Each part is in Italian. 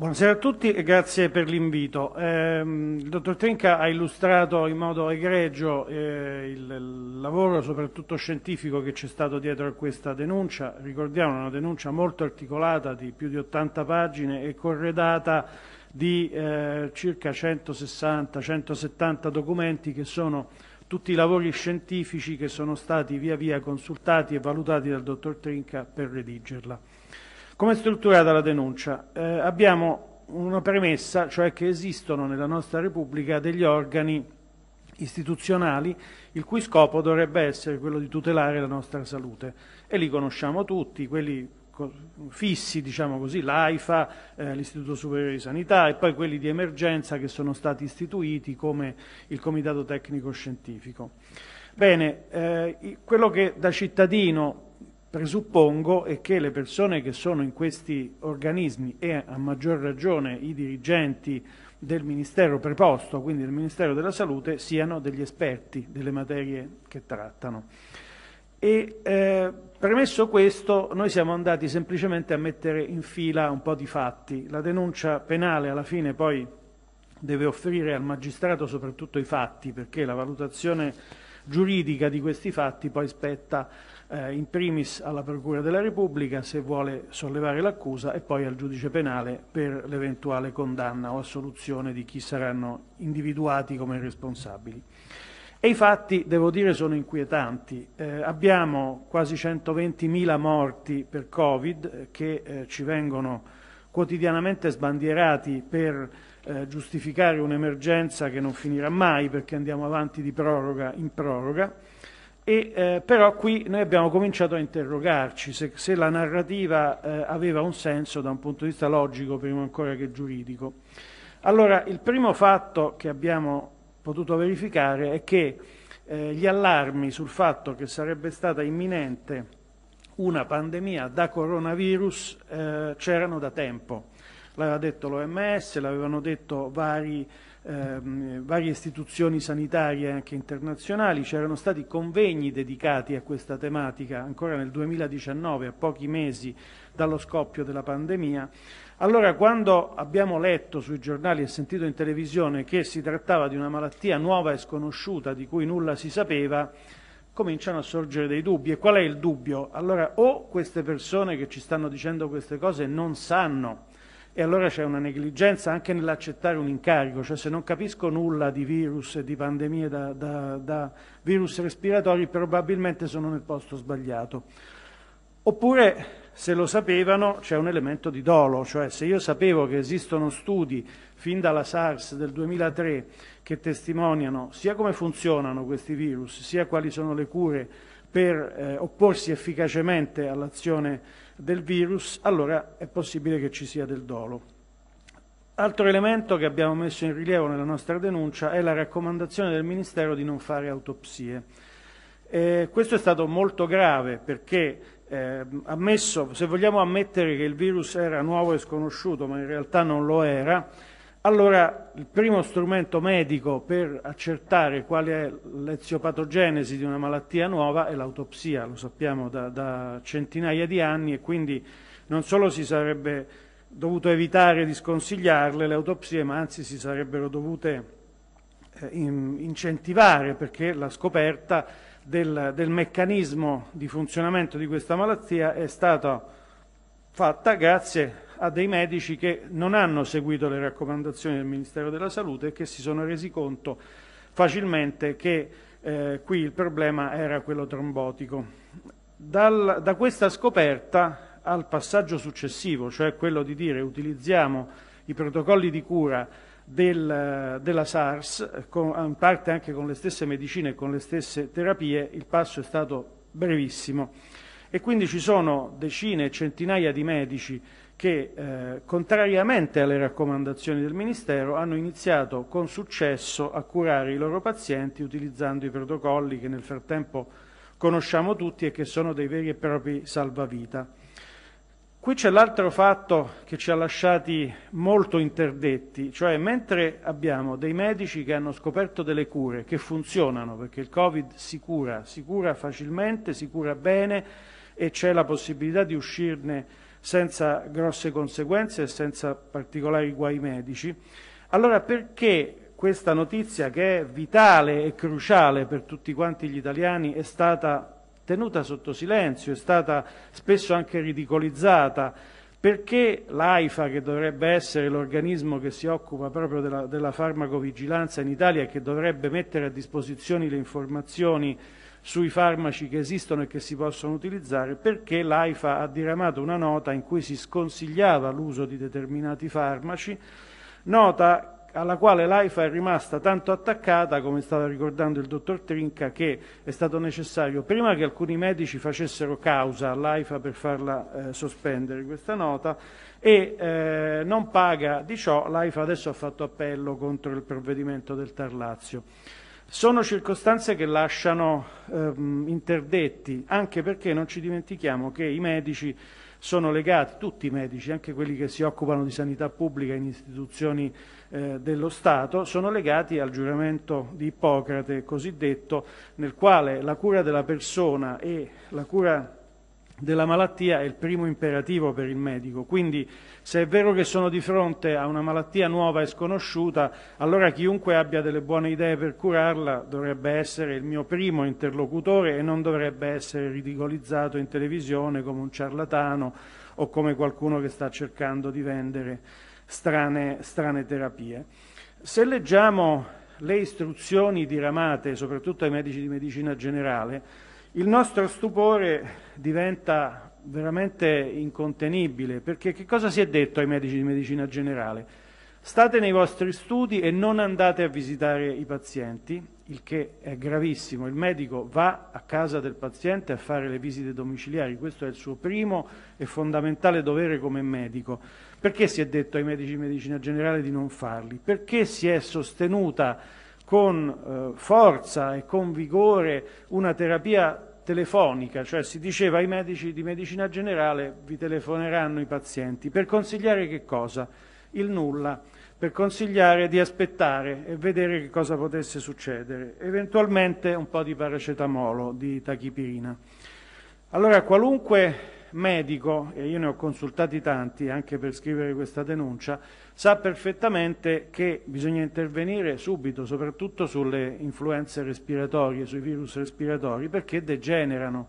Buonasera a tutti e grazie per l'invito. Eh, il dottor Trinca ha illustrato in modo egregio eh, il, il, lavoro soprattutto scientifico che c'è stato dietro a questa denuncia. Ricordiamo una denuncia molto articolata di più di 80 pagine e corredata di eh, circa 160-170 documenti che sono tutti i lavori scientifici che sono stati via via consultati e valutati dal dottor Trinca per redigerla. Come è strutturata la denuncia? Eh, abbiamo una premessa, cioè che esistono nella nostra Repubblica degli organi istituzionali il cui scopo dovrebbe essere quello di tutelare la nostra salute e li conosciamo tutti, quelli fissi, diciamo così, l'AIFA, eh, l'Istituto Superiore di Sanità e poi quelli di emergenza che sono stati istituiti come il Comitato Tecnico Scientifico. Bene, eh, quello che da cittadino presuppongo è che le persone che sono in questi organismi e a maggior ragione i dirigenti del Ministero preposto, quindi del Ministero della Salute, siano degli esperti delle materie che trattano. E, eh, premesso questo, noi siamo andati semplicemente a mettere in fila un po' di fatti. La denuncia penale alla fine poi deve offrire al magistrato soprattutto i fatti, perché la valutazione giuridica di questi fatti poi spetta eh, in primis alla Procura della Repubblica se vuole sollevare l'accusa e poi al giudice penale per l'eventuale condanna o assoluzione di chi saranno individuati come responsabili. E i fatti, devo dire, sono inquietanti. Eh, abbiamo quasi 120.000 morti per Covid eh, che eh, ci vengono quotidianamente sbandierati per eh, giustificare un'emergenza che non finirà mai perché andiamo avanti di proroga in proroga, e, eh, però qui noi abbiamo cominciato a interrogarci se, se la narrativa eh, aveva un senso da un punto di vista logico prima ancora che giuridico. Allora, il primo fatto che abbiamo potuto verificare è che eh, gli allarmi sul fatto che sarebbe stata imminente una pandemia da coronavirus eh, c'erano da tempo l'aveva detto l'OMS, l'avevano detto vari, ehm, varie istituzioni sanitarie anche internazionali, c'erano stati convegni dedicati a questa tematica ancora nel 2019, a pochi mesi dallo scoppio della pandemia. Allora quando abbiamo letto sui giornali e sentito in televisione che si trattava di una malattia nuova e sconosciuta di cui nulla si sapeva, cominciano a sorgere dei dubbi. E qual è il dubbio? Allora o queste persone che ci stanno dicendo queste cose non sanno e allora c'è una negligenza anche nell'accettare un incarico, cioè se non capisco nulla di virus e di pandemie da, da, da virus respiratori probabilmente sono nel posto sbagliato. Oppure se lo sapevano c'è un elemento di dolo, cioè se io sapevo che esistono studi fin dalla SARS del 2003 che testimoniano sia come funzionano questi virus, sia quali sono le cure per eh, opporsi efficacemente all'azione del virus, allora è possibile che ci sia del dolo. Altro elemento che abbiamo messo in rilievo nella nostra denuncia è la raccomandazione del Ministero di non fare autopsie. Eh, questo è stato molto grave perché eh, ammesso, se vogliamo ammettere che il virus era nuovo e sconosciuto, ma in realtà non lo era, allora il primo strumento medico per accertare quale è l'eziopatogenesi di una malattia nuova è l'autopsia, lo sappiamo da, da centinaia di anni e quindi non solo si sarebbe dovuto evitare di sconsigliarle le autopsie, ma anzi si sarebbero dovute eh, incentivare perché la scoperta del, del, meccanismo di funzionamento di questa malattia è stata fatta grazie a dei medici che non hanno seguito le raccomandazioni del Ministero della Salute e che si sono resi conto facilmente che eh, qui il problema era quello trombotico. Dal, da questa scoperta al passaggio successivo, cioè quello di dire utilizziamo i protocolli di cura del, della SARS, con, in parte anche con le stesse medicine e con le stesse terapie, il passo è stato brevissimo. E quindi ci sono decine e centinaia di medici che, eh, contrariamente alle raccomandazioni del Ministero, hanno iniziato con successo a curare i loro pazienti utilizzando i protocolli che nel frattempo conosciamo tutti e che sono dei veri e propri salvavita. Qui c'è l'altro fatto che ci ha lasciati molto interdetti, cioè mentre abbiamo dei medici che hanno scoperto delle cure che funzionano, perché il Covid si cura, si cura facilmente, si cura bene e c'è la possibilità di uscirne senza grosse conseguenze e senza particolari guai medici, allora perché questa notizia che è vitale e cruciale per tutti quanti gli italiani è stata tenuta sotto silenzio, è stata spesso anche ridicolizzata, perché l'AIFA, che dovrebbe essere l'organismo che si occupa proprio della, della farmacovigilanza in Italia e che dovrebbe mettere a disposizione le informazioni sui farmaci che esistono e che si possono utilizzare, perché l'AIFA ha diramato una nota in cui si sconsigliava l'uso di determinati farmaci, nota alla quale l'AIFA è rimasta tanto attaccata, come stava ricordando il dottor Trinca, che è stato necessario prima che alcuni medici facessero causa all'AIFA per farla eh, sospendere questa nota e eh, non paga di ciò, l'AIFA adesso ha fatto appello contro il provvedimento del Tar Sono circostanze che lasciano ehm, interdetti, anche perché non ci dimentichiamo che i medici sono legati tutti i medici, anche quelli che si occupano di sanità pubblica in istituzioni eh, dello Stato, sono legati al giuramento di Ippocrate cosiddetto, nel quale la cura della persona e la cura della malattia è il primo imperativo per il medico. Quindi, se è vero che sono di fronte a una malattia nuova e sconosciuta, allora chiunque abbia delle buone idee per curarla dovrebbe essere il mio primo interlocutore e non dovrebbe essere ridicolizzato in televisione come un ciarlatano o come qualcuno che sta cercando di vendere strane, strane terapie. Se leggiamo le istruzioni diramate, soprattutto ai medici di medicina generale, il nostro stupore diventa veramente incontenibile, perché che cosa si è detto ai medici di medicina generale? State nei vostri studi e non andate a visitare i pazienti, il che è gravissimo. Il medico va a casa del paziente a fare le visite domiciliari, questo è il suo primo e fondamentale dovere come medico. Perché si è detto ai medici di medicina generale di non farli? Perché si è sostenuta con eh, forza e con vigore una terapia telefonica, cioè si diceva ai medici di medicina generale vi telefoneranno i pazienti per consigliare che cosa? Il nulla, per consigliare di aspettare e vedere che cosa potesse succedere, eventualmente un po' di paracetamolo, di tachipirina. Allora qualunque medico, e io ne ho consultati tanti anche per scrivere questa denuncia, sa perfettamente che bisogna intervenire subito, soprattutto sulle influenze respiratorie, sui virus respiratori, perché degenerano.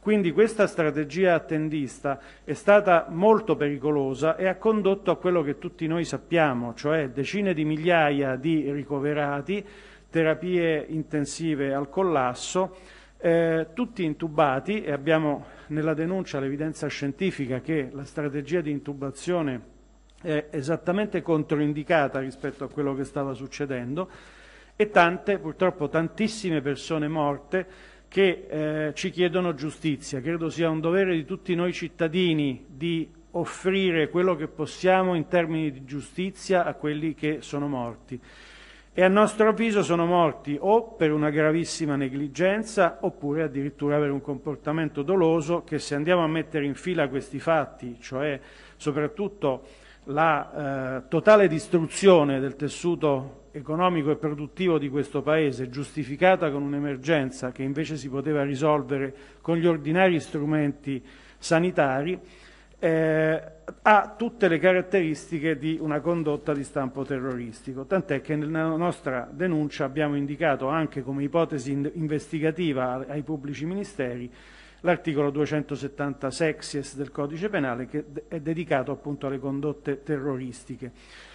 Quindi questa strategia attendista è stata molto pericolosa e ha condotto a quello che tutti noi sappiamo, cioè decine di migliaia di ricoverati, terapie intensive al collasso, eh, tutti intubati e abbiamo nella denuncia l'evidenza scientifica che la strategia di intubazione è esattamente controindicata rispetto a quello che stava succedendo e tante, purtroppo tantissime persone morte che eh, ci chiedono giustizia. Credo sia un dovere di tutti noi cittadini di offrire quello che possiamo in termini di giustizia a quelli che sono morti e a nostro avviso sono morti o per una gravissima negligenza oppure addirittura per un comportamento doloso che se andiamo a mettere in fila questi fatti, cioè soprattutto la eh, totale distruzione del tessuto economico e produttivo di questo Paese, giustificata con un'emergenza che invece si poteva risolvere con gli ordinari strumenti sanitari, eh, ha tutte le caratteristiche di una condotta di stampo terroristico, tant'è che nella nostra denuncia abbiamo indicato anche come ipotesi in investigativa ai pubblici ministeri l'articolo 270 sexies del codice penale che è dedicato appunto alle condotte terroristiche.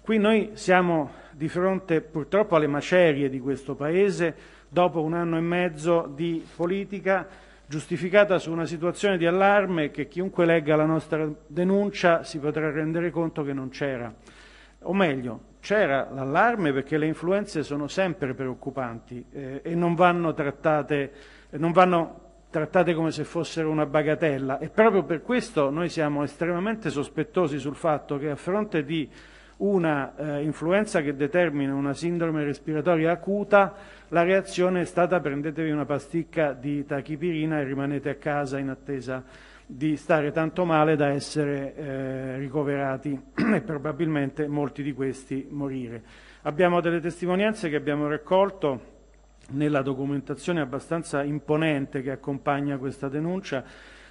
Qui noi siamo di fronte purtroppo alle macerie di questo Paese dopo un anno e mezzo di politica giustificata su una situazione di allarme che chiunque legga la nostra denuncia si potrà rendere conto che non c'era. O meglio, c'era l'allarme perché le influenze sono sempre preoccupanti eh, e non vanno, trattate, non vanno trattate come se fossero una bagatella e proprio per questo noi siamo estremamente sospettosi sul fatto che a fronte di una eh, influenza che determina una sindrome respiratoria acuta, la reazione è stata prendetevi una pasticca di tachipirina e rimanete a casa in attesa di stare tanto male da essere eh, ricoverati e probabilmente molti di questi morire. Abbiamo delle testimonianze che abbiamo raccolto nella documentazione abbastanza imponente che accompagna questa denuncia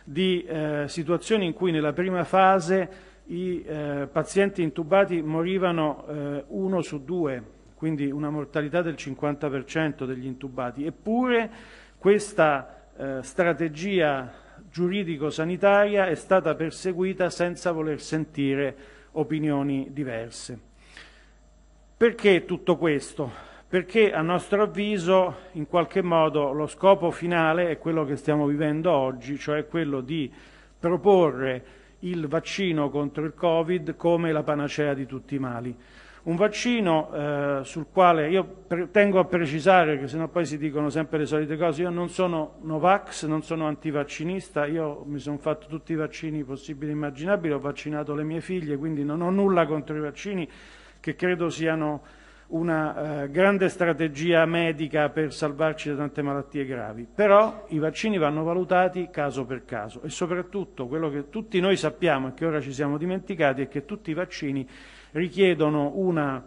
di eh, situazioni in cui nella prima fase i eh, pazienti intubati morivano eh, uno su due, quindi una mortalità del 50% degli intubati. Eppure questa eh, strategia giuridico-sanitaria è stata perseguita senza voler sentire opinioni diverse. Perché tutto questo? Perché a nostro avviso, in qualche modo, lo scopo finale è quello che stiamo vivendo oggi, cioè quello di proporre il vaccino contro il Covid come la panacea di tutti i mali. Un vaccino eh, sul quale io tengo a precisare, che sennò poi si dicono sempre le solite cose, io non sono Novax, non sono antivaccinista, io mi sono fatto tutti i vaccini possibili e immaginabili, ho vaccinato le mie figlie, quindi non ho nulla contro i vaccini che credo siano una eh, grande strategia medica per salvarci da tante malattie gravi, però i vaccini vanno valutati caso per caso e soprattutto quello che tutti noi sappiamo e che ora ci siamo dimenticati è che tutti i vaccini richiedono una,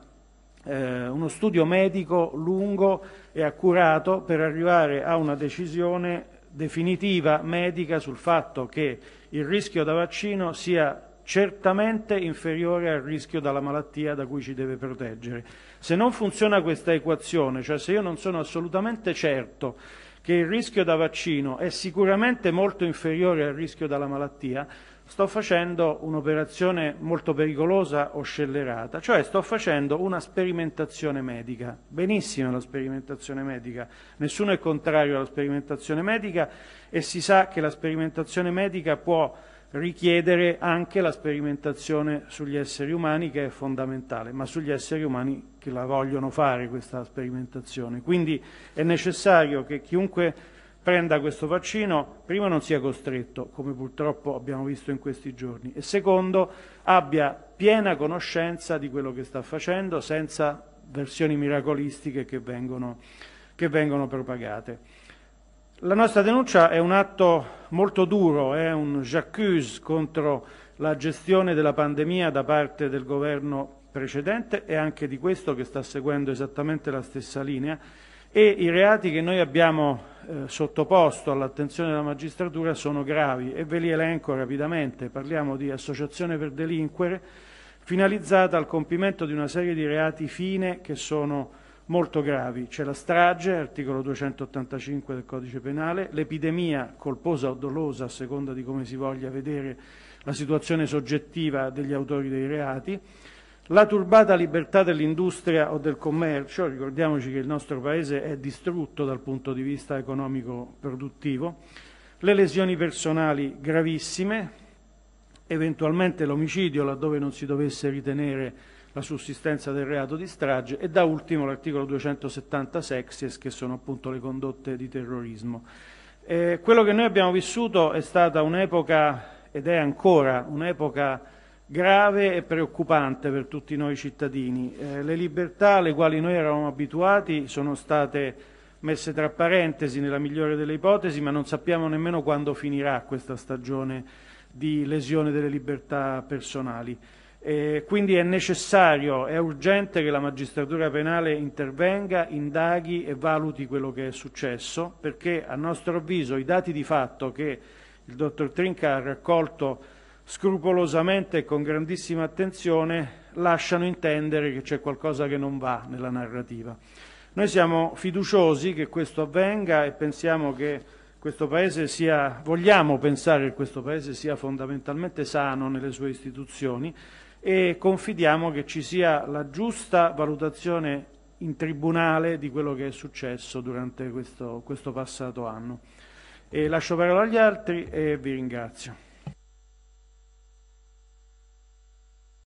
eh, uno studio medico lungo e accurato per arrivare a una decisione definitiva medica sul fatto che il rischio da vaccino sia certamente inferiore al rischio dalla malattia da cui ci deve proteggere. Se non funziona questa equazione, cioè se io non sono assolutamente certo che il rischio da vaccino è sicuramente molto inferiore al rischio dalla malattia, sto facendo un'operazione molto pericolosa o scellerata, cioè sto facendo una sperimentazione medica. Benissimo la sperimentazione medica, nessuno è contrario alla sperimentazione medica e si sa che la sperimentazione medica può richiedere anche la sperimentazione sugli esseri umani che è fondamentale, ma sugli esseri umani che la vogliono fare questa sperimentazione. Quindi è necessario che chiunque prenda questo vaccino prima non sia costretto, come purtroppo abbiamo visto in questi giorni, e secondo abbia piena conoscenza di quello che sta facendo senza versioni miracolistiche che vengono, che vengono propagate. La nostra denuncia è un atto molto duro, è un j'accuse contro la gestione della pandemia da parte del governo precedente e anche di questo che sta seguendo esattamente la stessa linea e i reati che noi abbiamo eh, sottoposto all'attenzione della magistratura sono gravi e ve li elenco rapidamente. Parliamo di associazione per delinquere finalizzata al compimento di una serie di reati fine che sono molto gravi. C'è la strage, articolo 285 del codice penale, l'epidemia colposa o dolosa, a seconda di come si voglia vedere la situazione soggettiva degli autori dei reati, la turbata libertà dell'industria o del commercio, ricordiamoci che il nostro Paese è distrutto dal punto di vista economico-produttivo, le lesioni personali gravissime, eventualmente l'omicidio laddove non si dovesse ritenere la sussistenza del reato di strage e da ultimo l'articolo 270 sexies che sono appunto le condotte di terrorismo. Eh, quello che noi abbiamo vissuto è stata un'epoca ed è ancora un'epoca grave e preoccupante per tutti noi cittadini. Eh, le libertà alle quali noi eravamo abituati sono state messe tra parentesi nella migliore delle ipotesi, ma non sappiamo nemmeno quando finirà questa stagione di lesione delle libertà personali. E quindi è necessario, è urgente che la magistratura penale intervenga, indaghi e valuti quello che è successo, perché a nostro avviso i dati di fatto che il dottor Trinca ha raccolto scrupolosamente e con grandissima attenzione lasciano intendere che c'è qualcosa che non va nella narrativa. Noi siamo fiduciosi che questo avvenga e pensiamo che questo Paese sia, vogliamo pensare che questo Paese sia fondamentalmente sano nelle sue istituzioni, e confidiamo che ci sia la giusta valutazione in tribunale di quello che è successo durante questo, questo passato anno. E lascio parola agli altri e vi ringrazio.